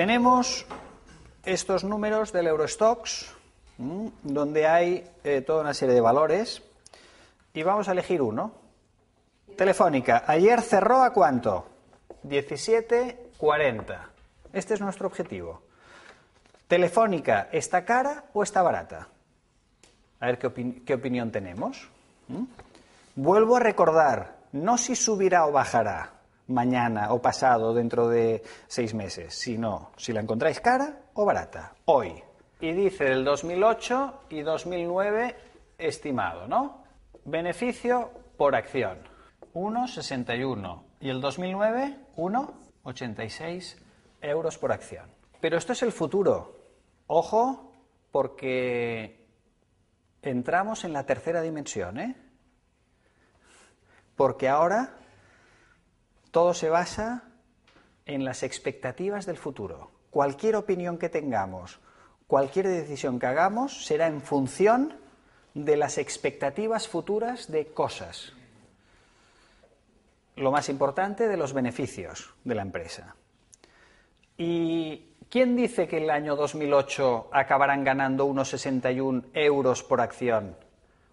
tenemos estos números del Eurostox, mm, donde hay eh, toda una serie de valores, y vamos a elegir uno. Telefónica, ayer cerró a cuánto? 17.40. Este es nuestro objetivo. Telefónica, ¿está cara o está barata? A ver qué, opinión tenemos. Mm. Vuelvo a recordar, no si subirá o bajará, mañana o pasado, dentro de seis meses, sino si la encontráis cara o barata, hoy. Y dice el 2008 y 2009 estimado, ¿no? Beneficio por acción, 1,61. Y el 2009, 1,86 euros por acción. Pero esto es el futuro. Ojo, porque entramos en la tercera dimensión, ¿eh? Porque ahora todo se basa en las expectativas del futuro. Cualquier opinión que tengamos, cualquier decisión que hagamos será en función de las expectativas futuras de cosas. Lo más importante, de los beneficios de la empresa. ¿Y quién dice que el año 2008 acabarán ganando unos 61 euros por acción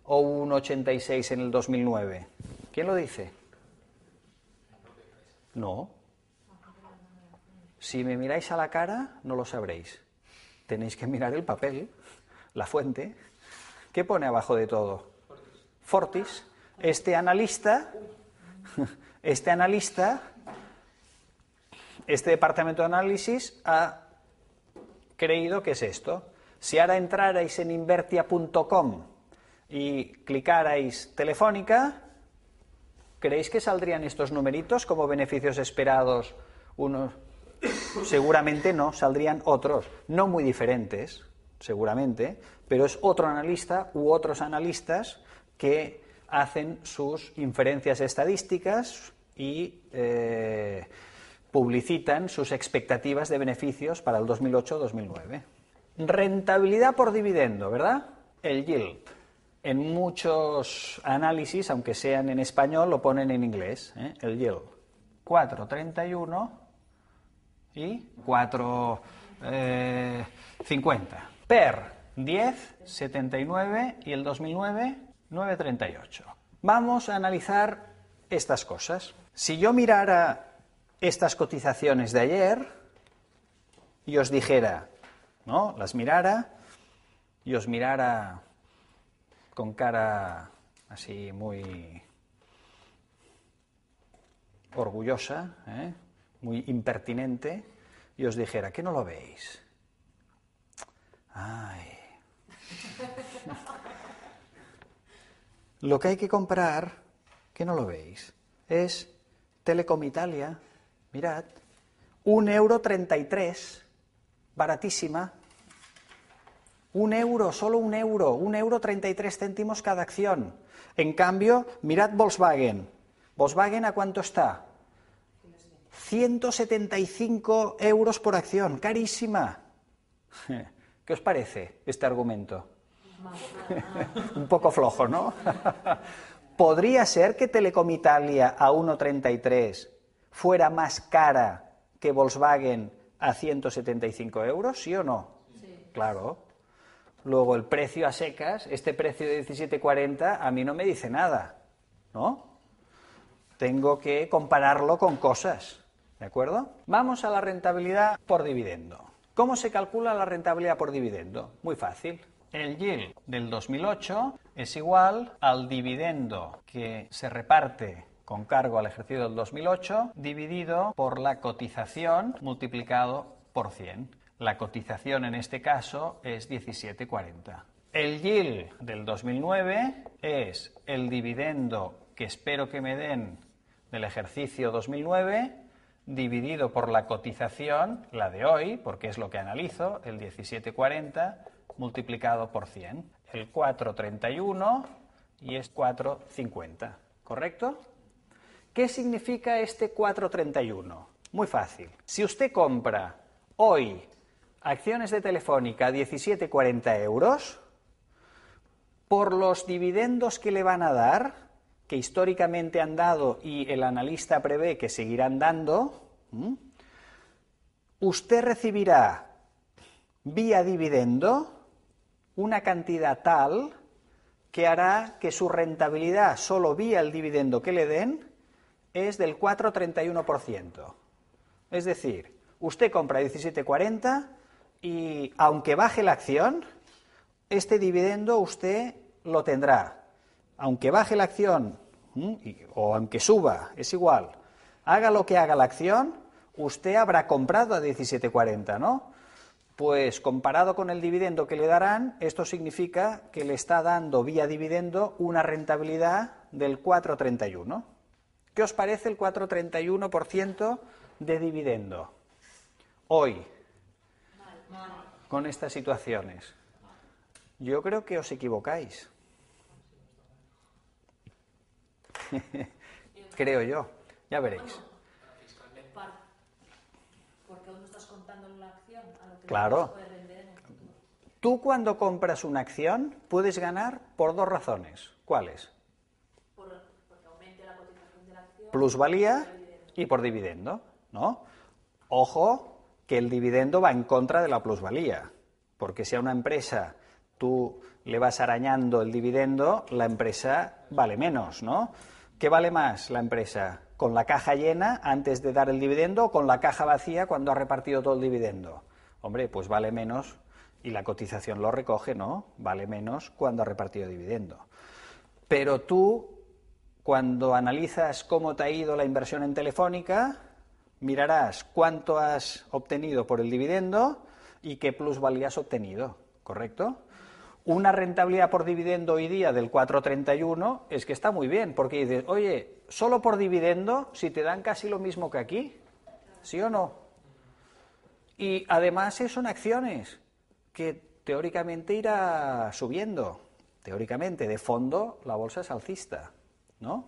o un 86 en el 2009? ¿Quién lo dice? No. Si me miráis a la cara, no lo sabréis. Tenéis que mirar el papel, la fuente. ¿Qué pone abajo de todo? Fortis. Este analista, este analista, este departamento de análisis ha creído que es esto. Si ahora entrarais en invertia.com y clicarais telefónica, ¿Creéis que saldrían estos numeritos como beneficios esperados? Unos, seguramente no, saldrían otros, no muy diferentes, seguramente, pero es otro analista u otros analistas que hacen sus inferencias estadísticas y eh, publicitan sus expectativas de beneficios para el 2008-2009. Rentabilidad por dividendo, ¿verdad? El yield en muchos análisis, aunque sean en español, lo ponen en inglés, ¿eh? el yield. 4,31 y 4,50. Eh, per 10, 79 y el 2009, 9,38. Vamos a analizar estas cosas. Si yo mirara estas cotizaciones de ayer y os dijera, ¿no? Las mirara y os mirara con cara así muy orgullosa, ¿eh? muy impertinente, y os dijera, ¿qué no lo veis? Ay. lo que hay que comprar, que no lo veis, es Telecom Italia, mirad, un euro baratísima, un euro, solo un euro, un euro 33 céntimos cada acción. En cambio, mirad Volkswagen. ¿Volkswagen a cuánto está? 175 euros por acción, carísima. ¿Qué os parece este argumento? un poco flojo, ¿no? ¿Podría ser que Telecom Italia a 1,33 fuera más cara que Volkswagen a 175 euros, sí o no? Sí. Claro, Luego el precio a secas, este precio de 17,40 a mí no me dice nada, ¿no? Tengo que compararlo con cosas, ¿de acuerdo? Vamos a la rentabilidad por dividendo. ¿Cómo se calcula la rentabilidad por dividendo? Muy fácil. El yield del 2008 es igual al dividendo que se reparte con cargo al ejercicio del 2008 dividido por la cotización multiplicado por 100. La cotización en este caso es 17,40. El yield del 2009 es el dividendo que espero que me den del ejercicio 2009 dividido por la cotización, la de hoy, porque es lo que analizo, el 17,40 multiplicado por 100. El 4,31 y es 4,50. ¿Correcto? ¿Qué significa este 4,31? Muy fácil. Si usted compra hoy acciones de Telefónica 17,40 euros, por los dividendos que le van a dar, que históricamente han dado y el analista prevé que seguirán dando, usted recibirá vía dividendo una cantidad tal que hará que su rentabilidad solo vía el dividendo que le den es del 4,31%. Es decir, usted compra 17,40 y aunque baje la acción, este dividendo usted lo tendrá. Aunque baje la acción o aunque suba, es igual. Haga lo que haga la acción, usted habrá comprado a 17.40, ¿no? Pues comparado con el dividendo que le darán, esto significa que le está dando vía dividendo una rentabilidad del 4,31. ¿Qué os parece el 4,31% de dividendo? Hoy, con estas situaciones? Yo creo que os equivocáis. creo yo. Ya veréis. claro. Tú cuando compras una acción puedes ganar por dos razones. ¿Cuáles? porque la cotización de la acción. Plusvalía y por dividendo, ¿no? Ojo, que el dividendo va en contra de la plusvalía, porque si a una empresa tú le vas arañando el dividendo, la empresa vale menos, ¿no? ¿Qué vale más la empresa? ¿Con la caja llena antes de dar el dividendo o con la caja vacía cuando ha repartido todo el dividendo? Hombre, pues vale menos y la cotización lo recoge, ¿no? Vale menos cuando ha repartido dividendo. Pero tú, cuando analizas cómo te ha ido la inversión en Telefónica, mirarás cuánto has obtenido por el dividendo y qué plusvalía has obtenido, ¿correcto? Una rentabilidad por dividendo hoy día del 4,31 es que está muy bien, porque dices, oye, solo por dividendo, si te dan casi lo mismo que aquí, ¿sí o no? Y además son acciones que teóricamente irá subiendo. Teóricamente, de fondo, la bolsa es alcista, ¿no?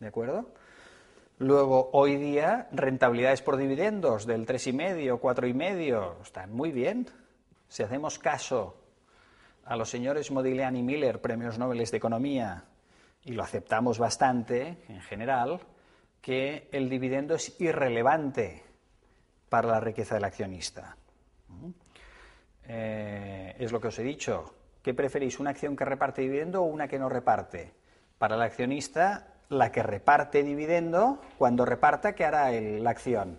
¿De acuerdo? Luego, hoy día, rentabilidades por dividendos del 3,5, 4,5, están muy bien. Si hacemos caso a los señores Modigliani y Miller, premios Nobel de Economía, y lo aceptamos bastante en general, que el dividendo es irrelevante para la riqueza del accionista. ¿Mm? Eh, es lo que os he dicho. ¿Qué preferís, una acción que reparte dividendo o una que no reparte? Para el accionista la que reparte dividendo, cuando reparta, ¿qué hará la acción?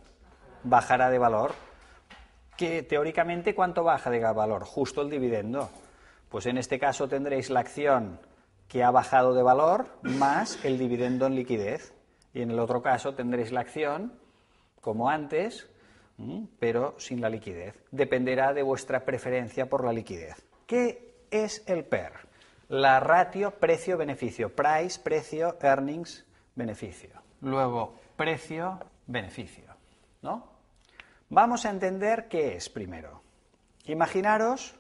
Bajará de valor. Que teóricamente, ¿cuánto baja de valor? Justo el dividendo. Pues en este caso tendréis la acción que ha bajado de valor más el dividendo en liquidez. Y en el otro caso tendréis la acción, como antes, mm, pero sin la liquidez. Dependerá de vuestra preferencia por la liquidez. ¿Qué es el PER? la ratio precio-beneficio. Price, precio, earnings, beneficio. Luego, precio, beneficio. ¿No? Vamos a entender qué es primero. Imaginaros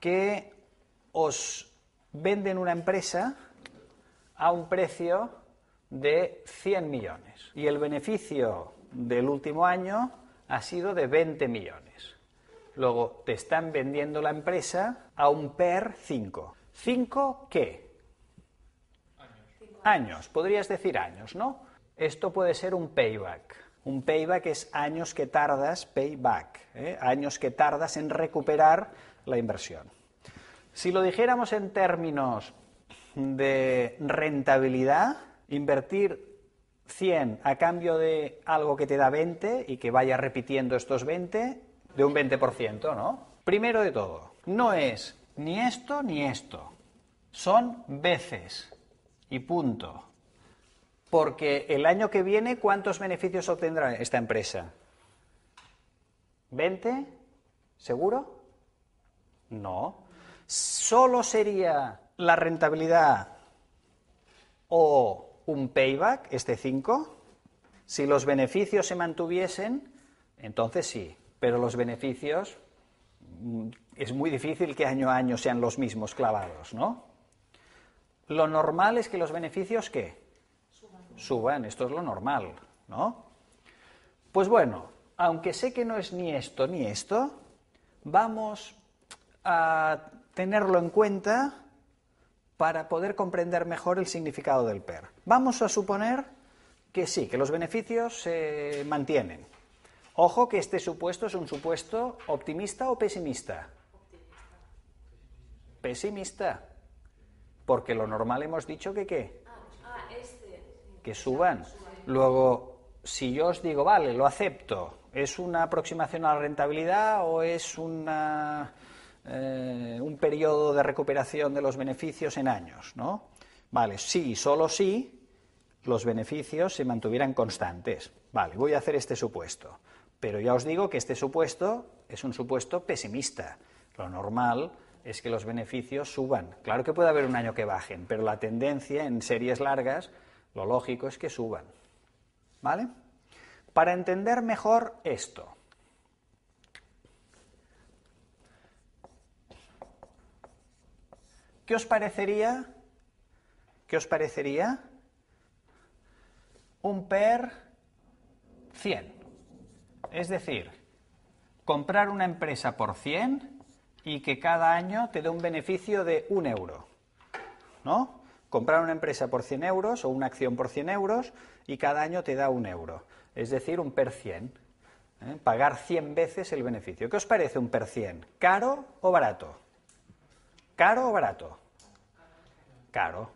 que os venden una empresa a un precio de 100 millones y el beneficio del último año ha sido de 20 millones. Luego te están vendiendo la empresa a un PER 5. Cinco qué? Años. años. podrías decir años, ¿no? Esto puede ser un payback. Un payback es años que tardas, payback, ¿eh? años que tardas en recuperar la inversión. Si lo dijéramos en términos de rentabilidad, invertir 100 a cambio de algo que te da 20 y que vaya repitiendo estos 20, de un 20%, ¿no? Primero de todo, no es ni esto ni esto. Son veces y punto. Porque el año que viene, ¿cuántos beneficios obtendrá esta empresa? ¿20? ¿Seguro? No. Solo sería la rentabilidad o un payback, este 5. Si los beneficios se mantuviesen, entonces sí, pero los beneficios mm, es muy difícil que año a año sean los mismos clavados, ¿no? Lo normal es que los beneficios, ¿qué? Suban. esto es lo normal, ¿no? Pues bueno, aunque sé que no es ni esto ni esto, vamos a tenerlo en cuenta para poder comprender mejor el significado del PER. Vamos a suponer que sí, que los beneficios se mantienen. Ojo que este supuesto es un supuesto optimista o pesimista pesimista. Porque lo normal hemos dicho que qué. Ah, ah, este, que suban. Luego, si yo os digo, vale, lo acepto, ¿es una aproximación a la rentabilidad o es una, eh, un periodo de recuperación de los beneficios en años? ¿no? Vale, sí, solo sí, los beneficios se mantuvieran constantes. Vale, voy a hacer este supuesto. Pero ya os digo que este supuesto es un supuesto pesimista. Lo normal es que los beneficios suban. Claro que puede haber un año que bajen, pero la tendencia en series largas, lo lógico es que suban. ¿Vale? Para entender mejor esto, ¿qué os parecería? ¿Qué os parecería? Un PER 100. Es decir, comprar una empresa por 100 y que cada año te dé un beneficio de un euro. ¿No? Comprar una empresa por 100 euros o una acción por 100 euros y cada año te da un euro. Es decir, un per 100. ¿eh? Pagar 100 veces el beneficio. ¿Qué os parece un per 100? ¿Caro o barato? ¿Caro o barato? Caro.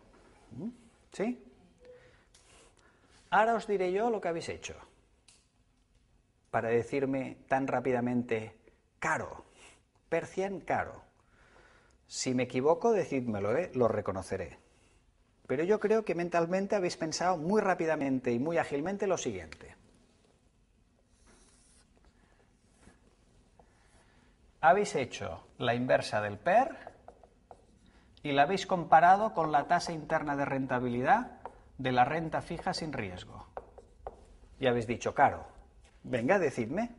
¿Mm? ¿Sí? Ahora os diré yo lo que habéis hecho para decirme tan rápidamente caro per caro. Si me equivoco, decídmelo, ¿eh? lo reconoceré. Pero yo creo que mentalmente habéis pensado muy rápidamente y muy ágilmente lo siguiente. Habéis hecho la inversa del PER y la habéis comparado con la tasa interna de rentabilidad de la renta fija sin riesgo. Y habéis dicho, caro, venga, decidme,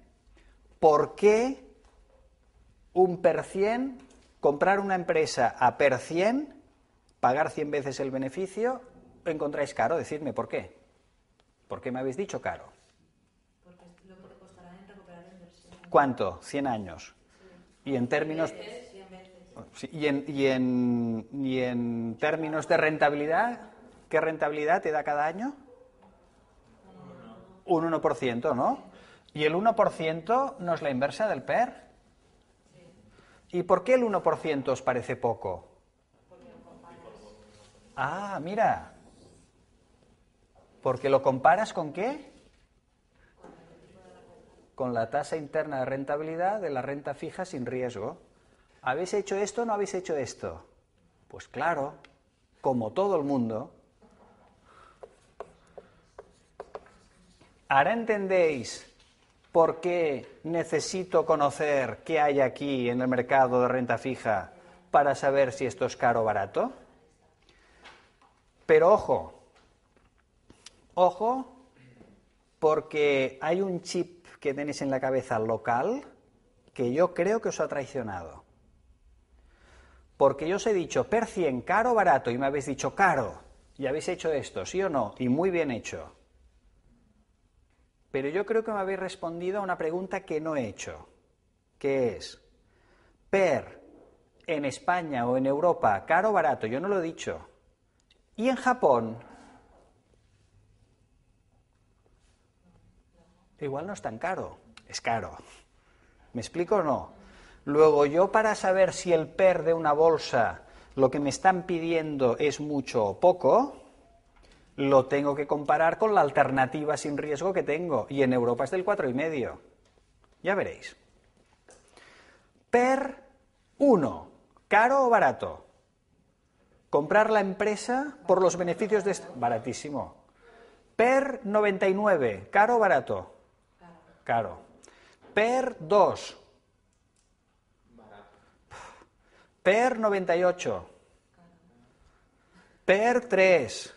¿por qué un per 100, comprar una empresa a per 100, pagar 100 veces el beneficio, encontráis caro, decidme por qué. ¿Por qué me habéis dicho caro? Porque lo que costará en recuperar la inversión. ¿Cuánto? 100 años. Y en términos... y en términos de rentabilidad, ¿qué rentabilidad te da cada año? Un 1%, ¿no? Y el 1% no es la inversa del PER. ¿Y por qué el 1% os parece poco? Ah, mira. Porque lo comparas con qué? Con la tasa interna de rentabilidad de la renta fija sin riesgo. ¿Habéis hecho esto o no habéis hecho esto? Pues claro, como todo el mundo. Ahora entendéis porque necesito conocer qué hay aquí en el mercado de renta fija para saber si esto es caro o barato. Pero ojo, ojo, porque hay un chip que tenéis en la cabeza local que yo creo que os ha traicionado. Porque yo os he dicho percien caro caro barato y me habéis dicho caro y habéis hecho esto, ¿sí o no? Y muy bien hecho. Pero yo creo que me habéis respondido a una pregunta que no he hecho, que es, per en España o en Europa, caro o barato, yo no lo he dicho. ¿Y en Japón? Igual no es tan caro, es caro. ¿Me explico o no? Luego yo para saber si el per de una bolsa, lo que me están pidiendo es mucho o poco, lo tengo que comparar con la alternativa sin riesgo que tengo, y en Europa es del 4,5. Ya veréis. Per 1. ¿Caro o barato? Comprar la empresa por los beneficios de... Baratísimo. Per 99. ¿Caro o barato? Caro. Per 2. Per 98. Per 3.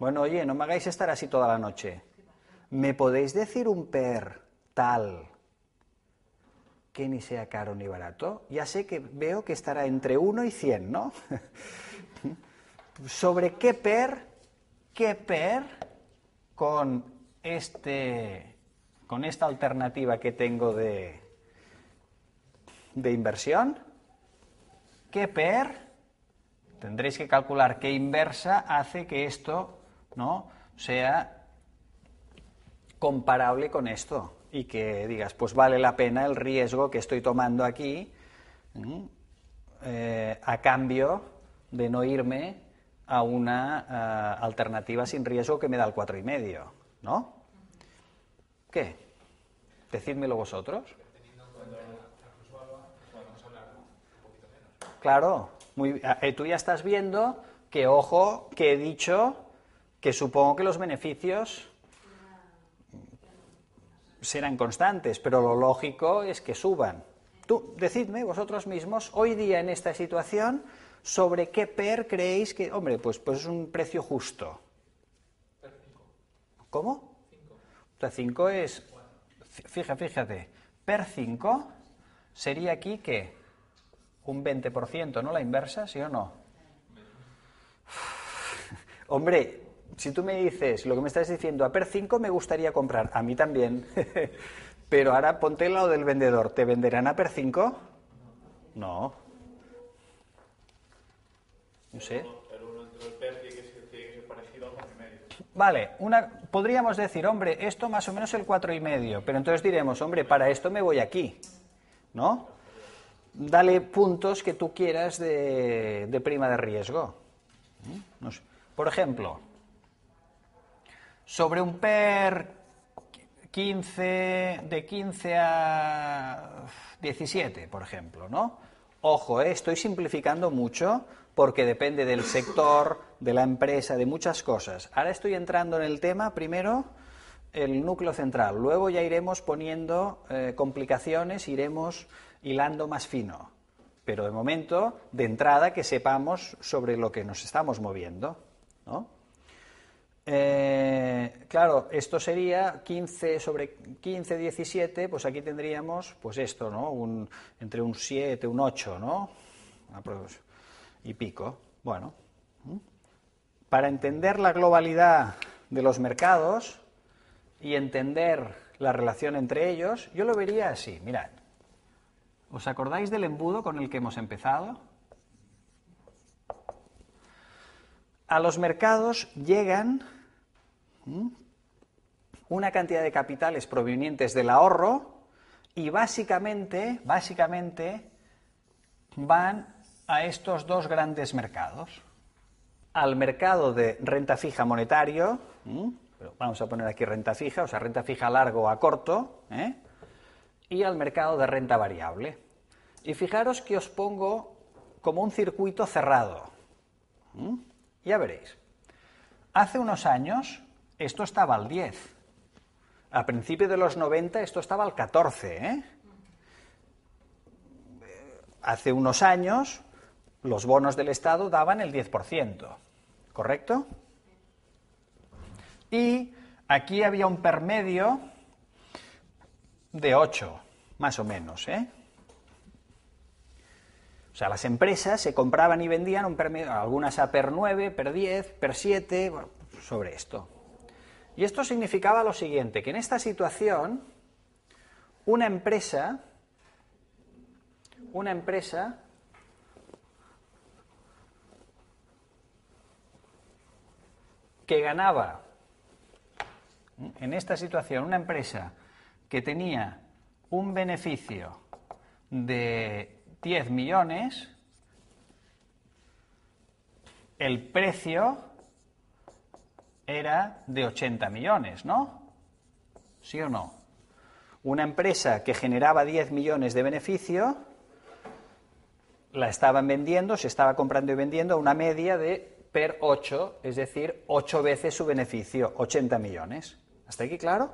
Bueno, oye, no me hagáis estar así toda la noche. ¿Me podéis decir un per tal que ni sea caro ni barato? Ya sé que veo que estará entre 1 y 100, ¿no? ¿Sobre qué per, qué per con este con esta alternativa que tengo de de inversión? ¿Qué per? Tendréis que calcular qué inversa hace que esto ¿no? sea comparable con esto y que digas, pues vale la pena el riesgo que estoy tomando aquí ¿eh? Eh, a cambio de no irme a una eh, alternativa sin riesgo que me da el cuatro y medio, ¿no? ¿Qué? Decídmelo vosotros. Claro, muy, tú ya estás viendo que, ojo, que he dicho que supongo que los beneficios serán constantes, pero lo lógico es que suban. Tú, decidme vosotros mismos, hoy día en esta situación, sobre qué PER creéis que, hombre, pues, pues es un precio justo. ¿Cómo? 5 cinco es, fíjate, fíjate, PER 5 sería aquí que un 20%, ¿no? La inversa, ¿sí o no? Hombre, si tú me dices lo que me estás diciendo, a PER 5 me gustaría comprar, a mí también, pero ahora ponte el lado del vendedor, ¿te venderán a PER 5? No. No sé. Vale, una, podríamos decir, hombre, esto más o menos el 4,5, y medio, pero entonces diremos, hombre, para esto me voy aquí, ¿no? Dale puntos que tú quieras de, prima de riesgo. ¿Mm? Por ejemplo, sobre un PER 15, de 15 a 17, por ejemplo, ¿no? Ojo, eh, estoy simplificando mucho porque depende del sector, de la empresa, de muchas cosas. Ahora estoy entrando en el tema, primero el núcleo central, luego ya iremos poniendo eh, complicaciones, iremos hilando más fino, pero de momento, de entrada, que sepamos sobre lo que nos estamos moviendo, ¿no? Eh, claro, esto sería 15 sobre 15, 17, pues aquí tendríamos pues esto, ¿no? entre un 7, un 8, ¿no? Y pico. Bueno, para entender la globalidad de los mercados y entender la relación entre ellos, yo lo vería así, mirad. ¿Os acordáis del embudo con el que hemos empezado? a los mercados llegan una cantidad de capitales provenientes del ahorro y básicamente, básicamente van a estos dos grandes mercados. Al mercado de renta fija monetario, vamos a poner aquí renta fija, o sea, renta fija largo a corto, ¿eh? y al mercado de renta variable. Y fijaros que os pongo como un circuito cerrado. Ya veréis. Hace unos años esto estaba al 10. A principios de los 90 esto estaba al 14. ¿eh? Hace unos años los bonos del Estado daban el 10%, ¿correcto? Y aquí había un permedio de 8, más o menos, ¿eh? O sea, las empresas se compraban y vendían un per, algunas a per 9, per 10, per 7, sobre esto. Y esto significaba lo siguiente, que en esta situación una empresa una empresa que ganaba en esta situación una empresa que tenía un beneficio de 10 millones, el precio era de 80 millones, ¿no? ¿Sí o no? Una empresa que generaba 10 millones de beneficio la estaban vendiendo, se estaba comprando y vendiendo a una media de per 8, es decir, 8 veces su beneficio, 80 millones. ¿Hasta aquí claro?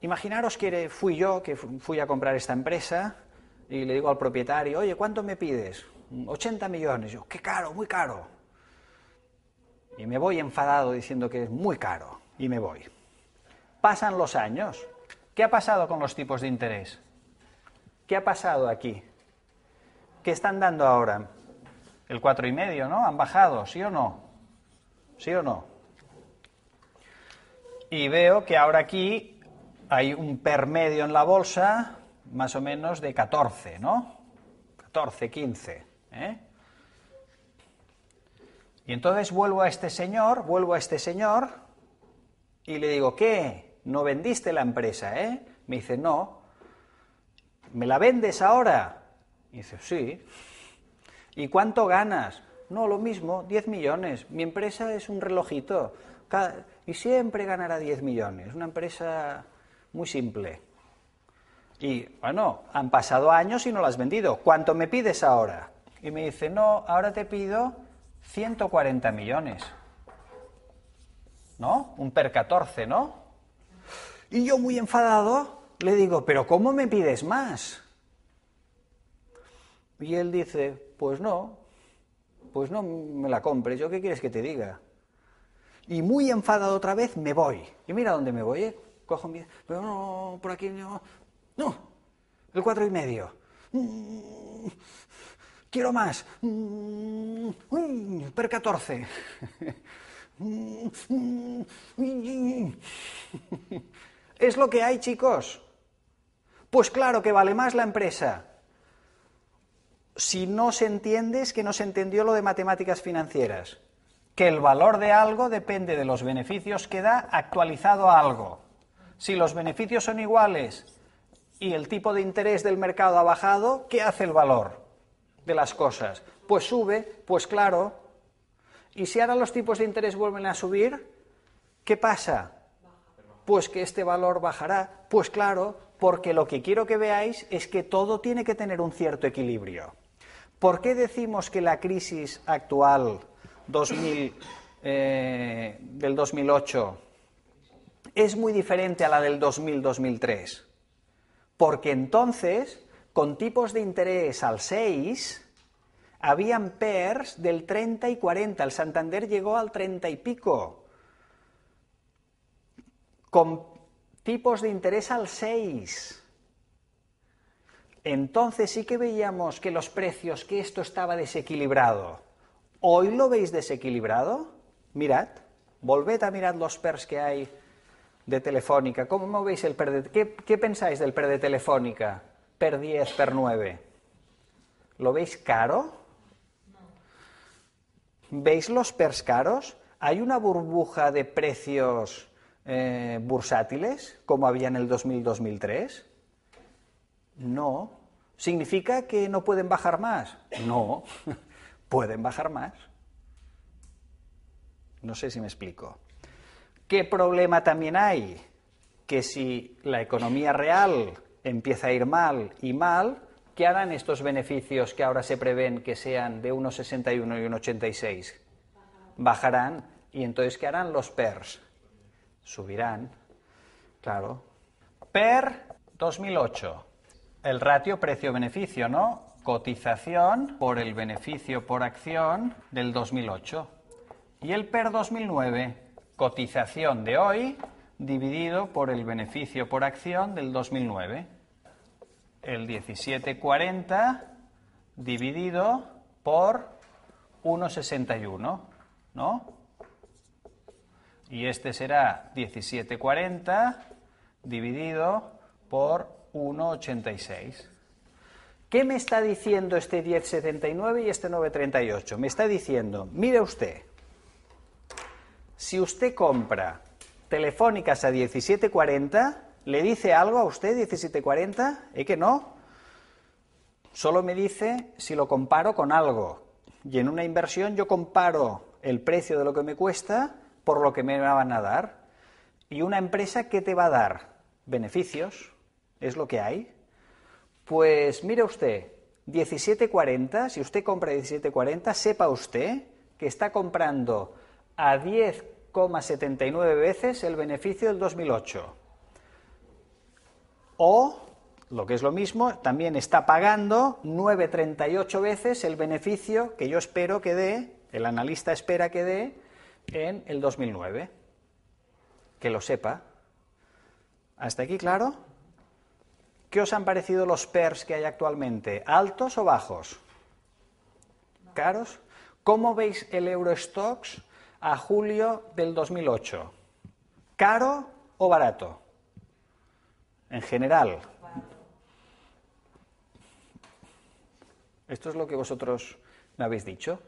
Imaginaros que fui yo, que fui a comprar esta empresa, y le digo al propietario, oye, ¿cuánto me pides? 80 millones. Yo, qué caro, muy caro. Y me voy enfadado diciendo que es muy caro. Y me voy. Pasan los años. ¿Qué ha pasado con los tipos de interés? ¿Qué ha pasado aquí? ¿Qué están dando ahora? El cuatro y medio, ¿no? Han bajado, ¿sí o no? ¿Sí o no? Y veo que ahora aquí hay un permedio en la bolsa más o menos de 14, ¿no? 14, 15. ¿eh? Y entonces vuelvo a este señor, vuelvo a este señor y le digo, ¿qué? No vendiste la empresa, ¿eh? Me dice, no. ¿Me la vendes ahora? Y dice, sí. ¿Y cuánto ganas? No, lo mismo, 10 millones. Mi empresa es un relojito. Y siempre ganará 10 millones. Una empresa muy simple. Y bueno, han pasado años y no lo has vendido. ¿Cuánto me pides ahora? Y me dice, no, ahora te pido 140 millones. ¿No? Un per 14, ¿no? Y yo muy enfadado le digo, pero ¿cómo me pides más? Y él dice, pues no, pues no me la compres, ¿yo qué quieres que te diga? Y muy enfadado otra vez me voy. Y mira dónde me voy, ¿eh? Cojo mi... Pero no, por aquí no, no, el cuatro y medio. Quiero más. Per 14. Es lo que hay, chicos. Pues claro que vale más la empresa. Si no se entiende es que no se entendió lo de matemáticas financieras. Que el valor de algo depende de los beneficios que da actualizado a algo. Si los beneficios son iguales y el tipo de interés del mercado ha bajado, ¿qué hace el valor de las cosas? Pues sube, pues claro. Y si ahora los tipos de interés vuelven a subir, ¿qué pasa? Pues que este valor bajará, pues claro, porque lo que quiero que veáis es que todo tiene que tener un cierto equilibrio. ¿Por qué decimos que la crisis actual eh, del 2008 es muy diferente a la del 2000-2003? Porque entonces, con tipos de interés al 6, habían pers del 30 y 40. El Santander llegó al 30 y pico. Con tipos de interés al 6. Entonces sí que veíamos que los precios, que esto estaba desequilibrado. ¿Hoy lo veis desequilibrado? Mirad, volved a mirar los pers que hay de Telefónica. ¿Cómo veis el PER de, qué, pensáis del PER de Telefónica? PER 10, PER 9. ¿Lo veis caro? ¿Veis los PERs caros? ¿Hay una burbuja de precios eh, bursátiles como había en el 2000-2003? No. ¿Significa que no pueden bajar más? No. pueden bajar más. No sé si me explico. ¿Qué problema también hay? Que si la economía real empieza a ir mal y mal, ¿qué harán estos beneficios que ahora se prevén que sean de 1,61 y 1,86? Bajarán. ¿Y entonces qué harán los PERS? Subirán. Claro. PER 2008. El ratio precio-beneficio, ¿no? Cotización por el beneficio por acción del 2008. ¿Y el PER 2009? cotización de hoy dividido por el beneficio por acción del 2009. El 1740 dividido por 1,61, ¿no? Y este será 1740 dividido por 1,86. ¿Qué me está diciendo este 1079 y este 938? Me está diciendo, mire usted, si usted compra telefónicas a 17.40, ¿le dice algo a usted 17.40? ¿Eh que no? Solo me dice si lo comparo con algo. Y en una inversión yo comparo el precio de lo que me cuesta por lo que me van a dar. ¿Y una empresa que te va a dar? Beneficios, es lo que hay. Pues mire usted, 17.40, si usted compra 17.40, sepa usted que está comprando a 10 79 veces el beneficio del 2008. O, lo que es lo mismo, también está pagando 9,38 veces el beneficio que yo espero que dé, el analista espera que dé en el 2009. Que lo sepa. ¿Hasta aquí claro? ¿Qué os han parecido los PERS que hay actualmente? ¿Altos o bajos? ¿Caros? ¿Cómo veis el Eurostox? a julio del 2008. ¿Caro o barato? En general. Esto es lo que vosotros me habéis dicho,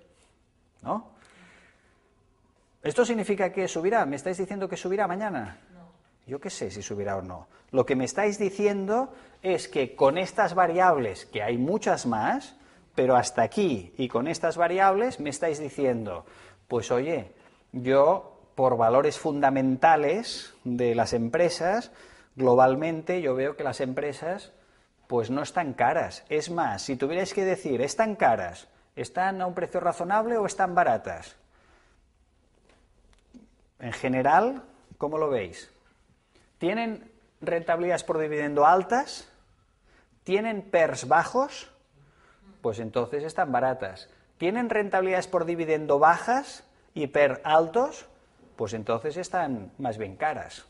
¿no? ¿Esto significa que subirá? ¿Me estáis diciendo que subirá mañana? Yo qué sé si subirá o no. Lo que me estáis diciendo es que con estas variables, que hay muchas más, pero hasta aquí y con estas variables me estáis diciendo, pues oye, yo, por valores fundamentales de las empresas, globalmente yo veo que las empresas pues no están caras. Es más, si tuvierais que decir, ¿están caras? ¿Están a un precio razonable o están baratas? En general, ¿cómo lo veis? ¿Tienen rentabilidades por dividendo altas? ¿Tienen PERS bajos? Pues entonces están baratas. ¿Tienen rentabilidades por dividendo bajas? per altos, pues entonces están más bien caras.